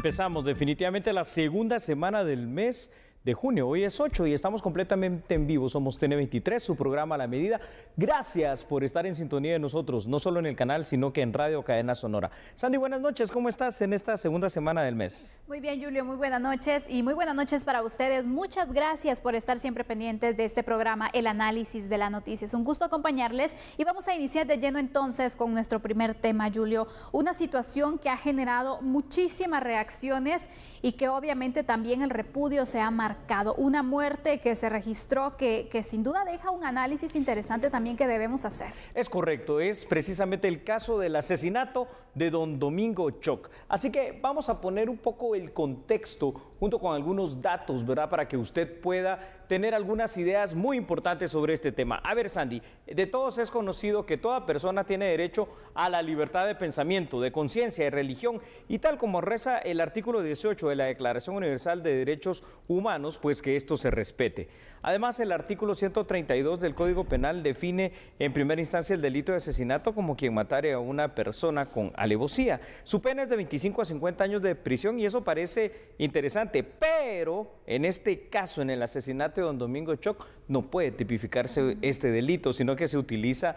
Empezamos definitivamente la segunda semana del mes de junio. Hoy es 8 y estamos completamente en vivo. Somos TN23, su programa a la medida. Gracias por estar en sintonía de nosotros, no solo en el canal, sino que en Radio Cadena Sonora. Sandy, buenas noches. ¿Cómo estás en esta segunda semana del mes? Muy bien, Julio. Muy buenas noches y muy buenas noches para ustedes. Muchas gracias por estar siempre pendientes de este programa, El Análisis de la Noticia. Es un gusto acompañarles y vamos a iniciar de lleno entonces con nuestro primer tema, Julio. Una situación que ha generado muchísimas reacciones y que obviamente también el repudio se ha marcado una muerte que se registró que, que sin duda deja un análisis interesante también que debemos hacer. Es correcto, es precisamente el caso del asesinato de don Domingo Choc. Así que vamos a poner un poco el contexto junto con algunos datos, ¿verdad? Para que usted pueda tener algunas ideas muy importantes sobre este tema. A ver, Sandy, de todos es conocido que toda persona tiene derecho a la libertad de pensamiento, de conciencia, de religión, y tal como reza el artículo 18 de la Declaración Universal de Derechos Humanos, pues que esto se respete. Además, el artículo 132 del Código Penal define en primera instancia el delito de asesinato como quien matare a una persona con alevosía. Su pena es de 25 a 50 años de prisión y eso parece interesante, pero en este caso, en el asesinato de don Domingo Choc, no puede tipificarse este delito, sino que se utiliza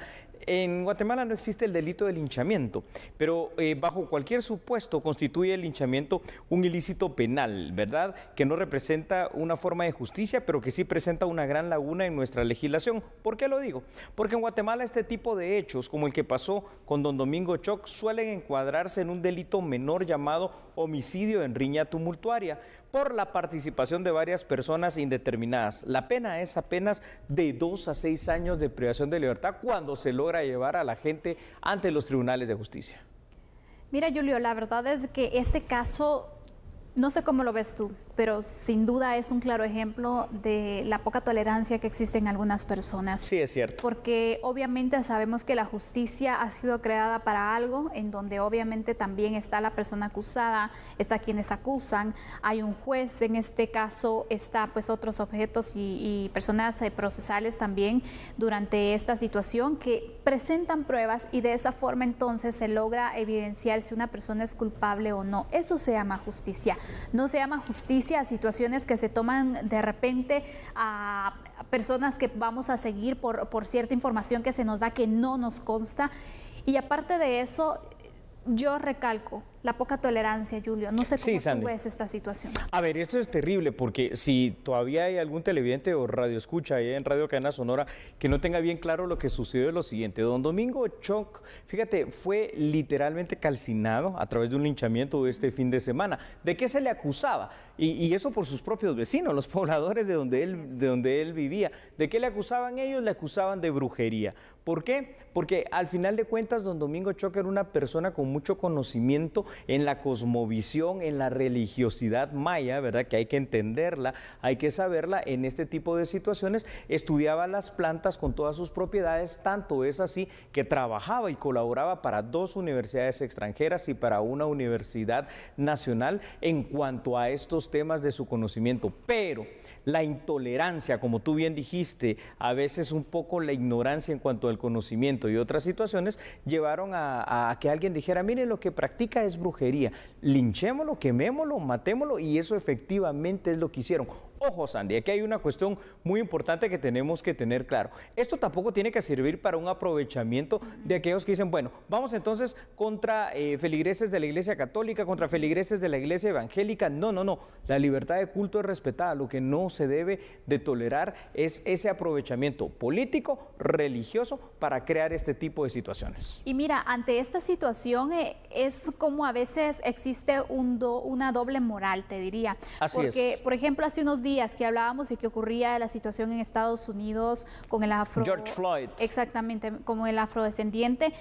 en Guatemala no existe el delito de linchamiento, pero eh, bajo cualquier supuesto constituye el linchamiento un ilícito penal, ¿verdad? Que no representa una forma de justicia, pero que sí presenta una gran laguna en nuestra legislación. ¿Por qué lo digo? Porque en Guatemala este tipo de hechos, como el que pasó con don Domingo Choc, suelen encuadrarse en un delito menor llamado homicidio en riña tumultuaria por la participación de varias personas indeterminadas. La pena es apenas de dos a seis años de privación de libertad cuando se logra a llevar a la gente ante los tribunales de justicia? Mira, Julio, la verdad es que este caso no sé cómo lo ves tú, pero sin duda es un claro ejemplo de la poca tolerancia que existe en algunas personas. Sí, es cierto. Porque obviamente sabemos que la justicia ha sido creada para algo, en donde obviamente también está la persona acusada, está quienes acusan, hay un juez, en este caso está pues otros objetos y personas eh, procesales también durante esta situación que presentan pruebas y de esa forma entonces se logra evidenciar si una persona es culpable o no. Eso se llama justicia no se llama justicia a situaciones que se toman de repente a personas que vamos a seguir por, cierta información que se nos da que no nos consta. Y aparte de eso, yo recalco, la poca tolerancia, Julio. No sé cómo sí, esta situación. A ver, esto es terrible porque si todavía hay algún televidente o radioescucha ahí en Radio Cadena Sonora que no tenga bien claro lo que sucedió es lo siguiente. Don Domingo Choc, fíjate, fue literalmente calcinado a través de un linchamiento este fin de semana. ¿De qué se le acusaba? Y, eso por sus propios vecinos, los pobladores de donde, él, de donde él vivía. ¿De qué le acusaban ellos? Le acusaban de brujería. ¿Por qué? Porque al final de cuentas, don Domingo Choc era una persona con mucho conocimiento en la cosmovisión, en la religiosidad maya, ¿verdad? Que hay que entenderla, hay que saberla en este tipo de situaciones. Estudiaba las plantas con todas sus propiedades, tanto es así que trabajaba y colaboraba para dos universidades extranjeras y para una universidad nacional en cuanto a estos temas de su conocimiento. Pero la intolerancia, como tú bien dijiste, a veces un poco la ignorancia en cuanto al conocimiento y otras situaciones llevaron a, que alguien dijera, miren, lo que practica es brujería. Linchémoslo, quemémoslo, matémoslo y eso efectivamente es lo que hicieron. Ojo, Sandy, aquí hay una cuestión muy importante que tenemos que tener claro. Esto tampoco tiene que servir para un aprovechamiento de aquellos que dicen, bueno, vamos entonces contra eh, feligreses de la Iglesia Católica, contra feligreses de la Iglesia Evangélica. No, no, no. La libertad de culto es respetada. Lo que no se debe de tolerar es ese aprovechamiento político, religioso, para crear este tipo de situaciones. Y mira, ante esta situación eh, es como a veces existe una doble moral, te diría. Así Porque, por ejemplo, hace unos días que hablábamos y que ocurría de la situación en Estados Unidos con el afro... George Floyd. Exactamente, como el afrodescendiente.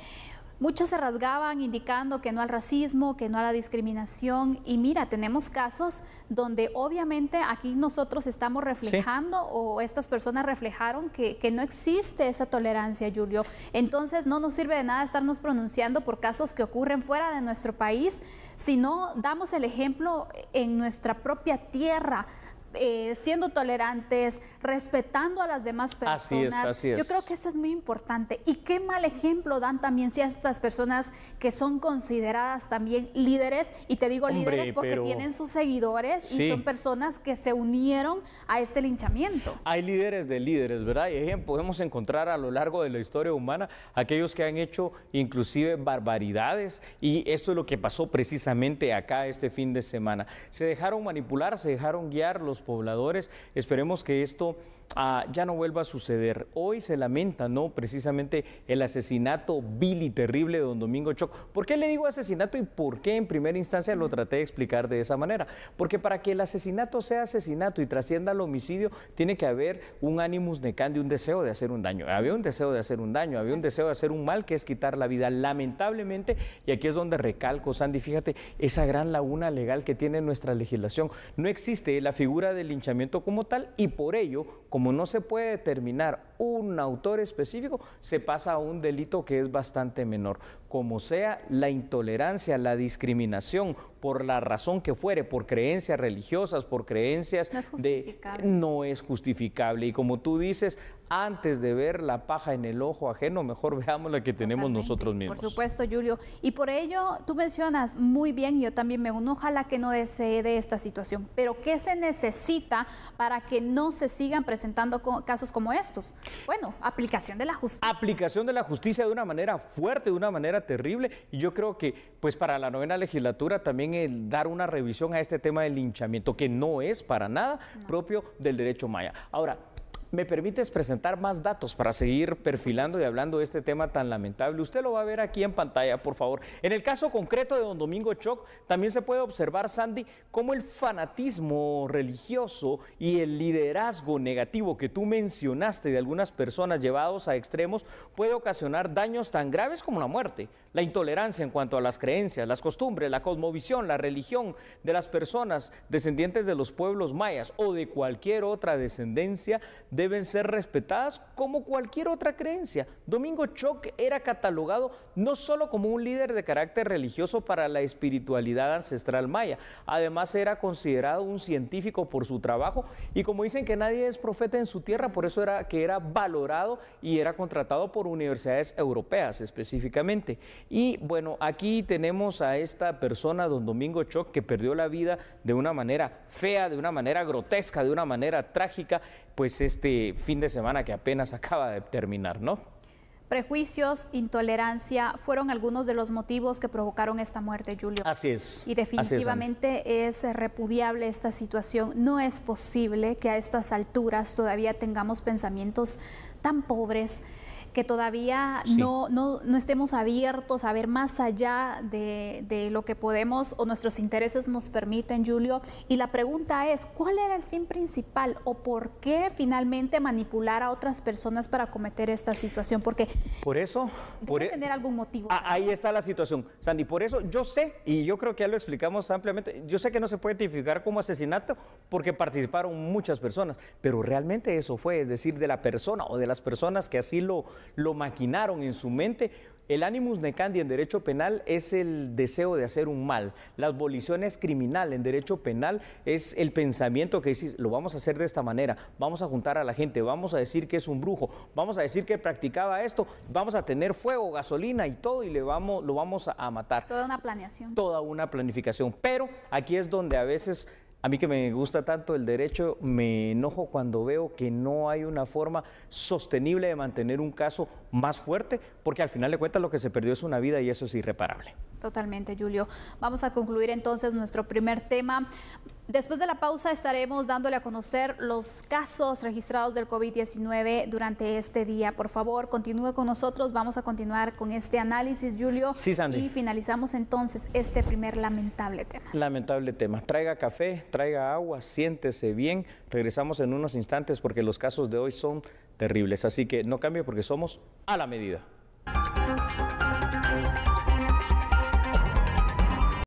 Muchos se rasgaban indicando que no al racismo, que no a la discriminación. Y mira, tenemos casos donde obviamente aquí nosotros estamos reflejando o estas personas reflejaron que, no existe esa tolerancia, Julio. Entonces no nos sirve de nada estarnos pronunciando por casos que ocurren fuera de nuestro país, sino damos el ejemplo en nuestra propia tierra eh, siendo tolerantes, respetando a las demás personas. Yo creo que eso es muy importante. Y qué mal ejemplo dan también ciertas personas que son consideradas también líderes, y te digo líderes porque tienen sus seguidores y son personas que se unieron a este linchamiento. Hay líderes de líderes, ¿verdad? Y podemos encontrar a lo largo de la historia humana aquellos que han hecho inclusive barbaridades, y esto es lo que pasó precisamente acá este fin de semana. Se dejaron manipular, se dejaron guiar los pobladores. Esperemos que esto ah, ya no vuelva a suceder. Hoy se lamenta, ¿no? Precisamente el asesinato vil y terrible de don Domingo Choc. ¿Por qué le digo asesinato y por qué en primera instancia lo traté de explicar de esa manera? Porque para que el asesinato sea asesinato y trascienda al homicidio, tiene que haber un animus necandi, un deseo de hacer un daño. Había un deseo de hacer un daño, había un deseo de hacer un mal que es quitar la vida. Lamentablemente, y aquí es donde recalco, Sandy, fíjate, esa gran laguna legal que tiene nuestra legislación. No existe la figura del linchamiento como tal y por ello, como no se puede determinar un autor específico, se pasa a un delito que es bastante menor. Como sea, la intolerancia, la discriminación por la razón que fuere, por creencias religiosas, por creencias no de no es justificable y como tú dices, antes de ver la paja en el ojo ajeno, mejor veamos la que tenemos nosotros mismos. Por supuesto, Julio. Y por ello, tú mencionas muy bien, y yo también me uno, ojalá que no desee de esta situación, pero ¿qué se necesita para que no se sigan presentando casos como estos? Bueno, aplicación de la justicia. Aplicación de la justicia de una manera fuerte, de una manera terrible, y yo creo que pues para la novena legislatura también el dar una revisión a este tema del linchamiento, que no es para nada propio del derecho maya. Ahora, ¿Me permites presentar más datos para seguir perfilando y hablando de este tema tan lamentable? Usted lo va a ver aquí en pantalla, por favor. En el caso concreto de don Domingo Choc, también se puede observar, Sandy, cómo el fanatismo religioso y el liderazgo negativo que tú mencionaste de algunas personas llevados a extremos puede ocasionar daños tan graves como la muerte, la intolerancia en cuanto a las creencias, las costumbres, la cosmovisión, la religión de las personas descendientes de los pueblos mayas o de cualquier otra descendencia de deben ser respetadas como cualquier otra creencia. Domingo Choc era catalogado no solo como un líder de carácter religioso para la espiritualidad ancestral maya, además era considerado un científico por su trabajo y como dicen que nadie es profeta en su tierra, por eso era que era valorado y era contratado por universidades europeas específicamente. Y bueno, aquí tenemos a esta persona, don Domingo Choc, que perdió la vida de una manera fea, de una manera grotesca, de una manera trágica, pues este fin de semana que apenas acaba de terminar, ¿no? Prejuicios, intolerancia fueron algunos de los motivos que provocaron esta muerte, Julio. Así es. Y definitivamente es, repudiable esta situación. No es posible que a estas alturas todavía tengamos pensamientos tan pobres, que todavía no, no, estemos abiertos a ver más allá de, lo que podemos o nuestros intereses nos permiten, Julio. Y la pregunta es, ¿cuál era el fin principal o por qué finalmente manipular a otras personas para cometer esta situación? Porque... Por eso... Por e tener algún motivo. Ah, ahí está la situación, Sandy. Por eso yo sé, y yo creo que ya lo explicamos ampliamente, yo sé que no se puede identificar como asesinato porque participaron muchas personas, pero realmente eso fue, es decir, de la persona o de las personas que así lo lo maquinaron en su mente. El animus necandi en derecho penal es el deseo de hacer un mal. La abolición es criminal. En derecho penal es el pensamiento que dices, lo vamos a hacer de esta manera, vamos a juntar a la gente, vamos a decir que es un brujo, vamos a decir que practicaba esto, vamos a tener fuego, gasolina y todo y le vamos, lo vamos a matar. Toda una planeación. Toda una planificación. Pero aquí es donde a veces a mí que me gusta tanto el derecho, me enojo cuando veo que no hay una forma sostenible de mantener un caso más fuerte, porque al final de cuentas lo que se perdió es una vida y eso es irreparable. Totalmente, Julio. Vamos a concluir entonces nuestro primer tema. Después de la pausa estaremos dándole a conocer los casos registrados del COVID-19 durante este día. Por favor, continúe con nosotros. Vamos a continuar con este análisis, Julio. Sí, Sandy. Y finalizamos entonces este primer lamentable tema. Lamentable tema. Traiga café, traiga agua, siéntese bien. Regresamos en unos instantes porque los casos de hoy son terribles. Así que no cambie porque somos a la medida.